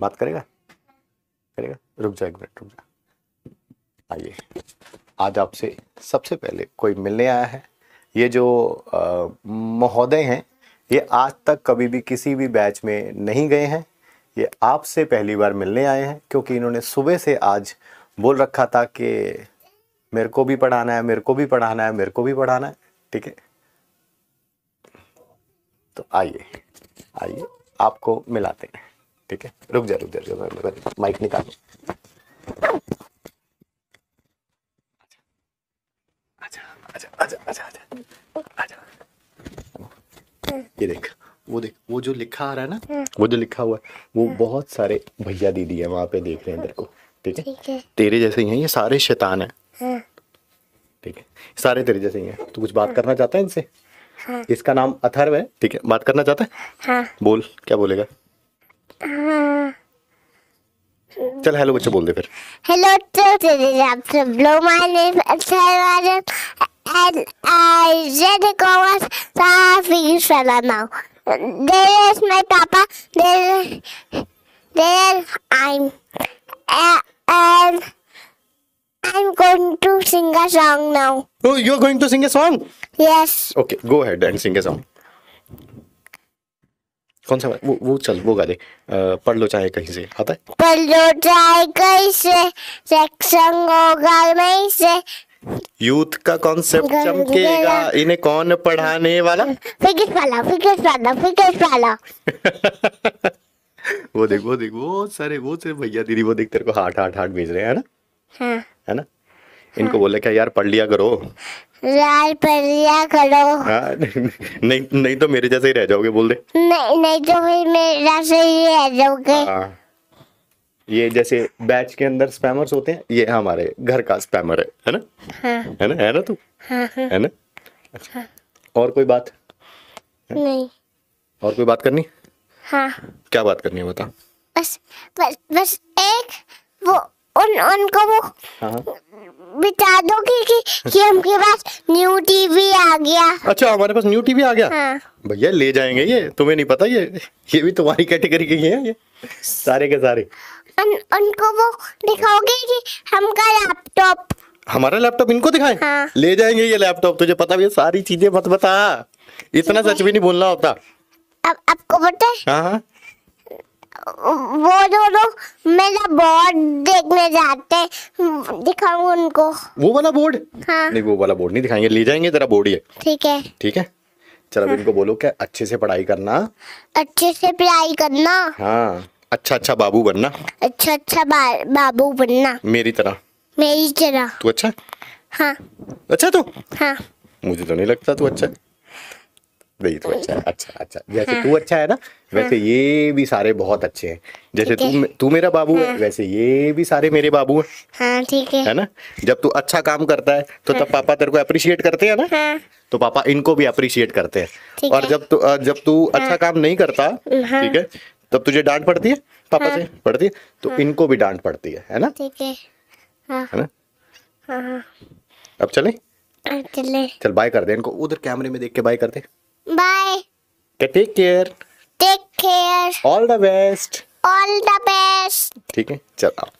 बात करेगा करेगा रुक जाए एक मिनट रुक जा आइए आज आपसे सबसे पहले कोई मिलने आया है ये जो महोदय हैं ये आज तक कभी भी किसी भी बैच में नहीं गए हैं ये आपसे पहली बार मिलने आए हैं क्योंकि इन्होंने सुबह से आज बोल रखा था कि मेरे को भी पढ़ाना है मेरे को भी पढ़ाना है मेरे को भी पढ़ाना है ठीक है तो आइए आइए आपको मिलाते हैं ठीक है रुक जा रुक जा, माइक निकालो अच्छा, अच्छा, अच्छा, ये देख वो देख वो जो लिखा आ रहा है ना हाँ। वो जो लिखा हुआ है वो हाँ। बहुत सारे भैया दीदी है वहां पे देख रहे हैं इधर को ठीक है तेरे जैसे ही हैं ये सारे शैतान है हाँ। ठीक है सारे तेरे जैसे ही हैं तू कुछ बात करना चाहता है इनसे इसका नाम अथर्व है ठीक है बात करना चाहता है हाँ। बोल क्या बोलेगा चल हेलो बच्चों बोल दे फिर हेलो टीचर आप सब लोग my name Akshay and I read the comments so I finish right now. There is my papa. There, there I'm, uh, and I'm going to sing a song now. Oh, you're going to sing a song? Yes. Okay, go ahead and sing a song. कौन सा वो वो चल वो गा दे पढ़ लो चाहे कहीं से आता है पढ़ लो चाहे कहीं से सेक्शन होगा नहीं से यूथ का कॉन्सेप्ट चमकेगा इन्हें कौन पढ़ाने वाला फिक्स वाला फिक्स वाला फिक्स वाला वो देख वो देख वो सारे वो से भैया दीदी वो देख तेरे को हार्ट हार्ट हार्ट भेज रहे हैं है ना हाँ। है ना इनको हाँ। बोले क्या यार पढ़ लिया करो लाल परिया करो हाँ, नहीं नहीं तो मेरे जैसे ही रह जाओगे बोल दे नहीं नहीं तो फिर मेरे जैसे ही रह जाओगे हाँ। ये जैसे बैच के अंदर स्पैमर्स होते हैं ये हमारे घर का स्पैमर है है ना हाँ, है ना है ना तू हाँ, हाँ, है ना हाँ, और कोई बात है? नहीं और कोई बात करनी हाँ क्या बात करनी है बता बस बस बस एक वो उन उनको वो हाँ, हाँ। बता दो कि कि, कि हमके पास न्यू टीवी आ गया अच्छा हमारे पास न्यू टीवी आ गया हाँ। भैया ले जाएंगे ये तुम्हें नहीं पता ये ये भी तुम्हारी कैटेगरी के ही है ये सारे के सारे उन, उनको वो दिखाओगे कि हमका लैपटॉप हमारा लैपटॉप इनको दिखाए हाँ। ले जाएंगे ये लैपटॉप तुझे पता भैया सारी चीजें मत बता इतना सच भी नहीं बोलना होता अब आपको पता है हाँ, हाँ। वो जो लोग मेरा बोर्ड देखने जाते हैं दिखाऊं उनको वो वाला बोर्ड हाँ नहीं वो वाला बोर्ड नहीं दिखाएंगे ले जाएंगे तेरा बोर्ड ये ठीक है ठीक है चलो हाँ। इनको बोलो क्या अच्छे से पढ़ाई करना अच्छे से पढ़ाई करना हाँ अच्छा अच्छा बाबू बनना अच्छा अच्छा बा, बाबू बनना मेरी तरह मेरी तरह तू अच्छा हाँ अच्छा तू हाँ मुझे तो नहीं लगता तू अच्छा नहीं तो अच्छा अच्छा अच्छा जैसे हाँ। तू अच्छा है ना वैसे हाँ। ये भी सारे बहुत अच्छे हैं जैसे तू तू मेरा बाबू है हाँ। वैसे ये भी सारे मेरे बाबू हैं हाँ ठीक है है ना जब तू अच्छा काम करता है तो तब पापा तेरे को अप्रिशिएट करते हैं ना हाँ, तो पापा इनको भी अप्रिशिएट करते हैं और जब तू जब तू अच्छा काम नहीं करता ठीक है तब तुझे डांट पड़ती है पापा से पड़ती है तो इनको भी डांट पड़ती है है ना ठीक है ना अब चले चले चल बाय कर दे इनको उधर कैमरे में देख के बाय कर दे bye take care take care all the best all the best ठीक है चलो